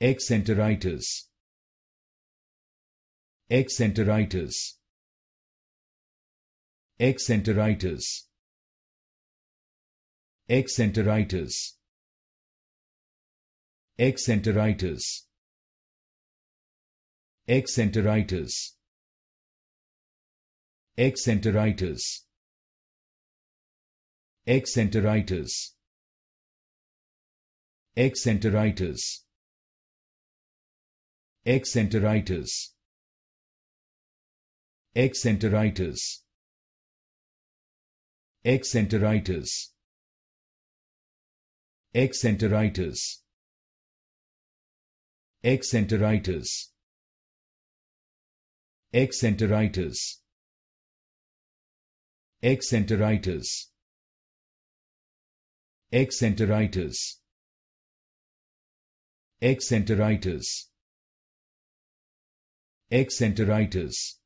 exenteritis exenteritis exenteritis exenteritis exenteritis exenteritis exenteritis exenteritis exenteritis exenteritis exenteritis exenteritis exenteritis exenteritis exenteritis exenteritis exenteritis exenteritis Exenteritis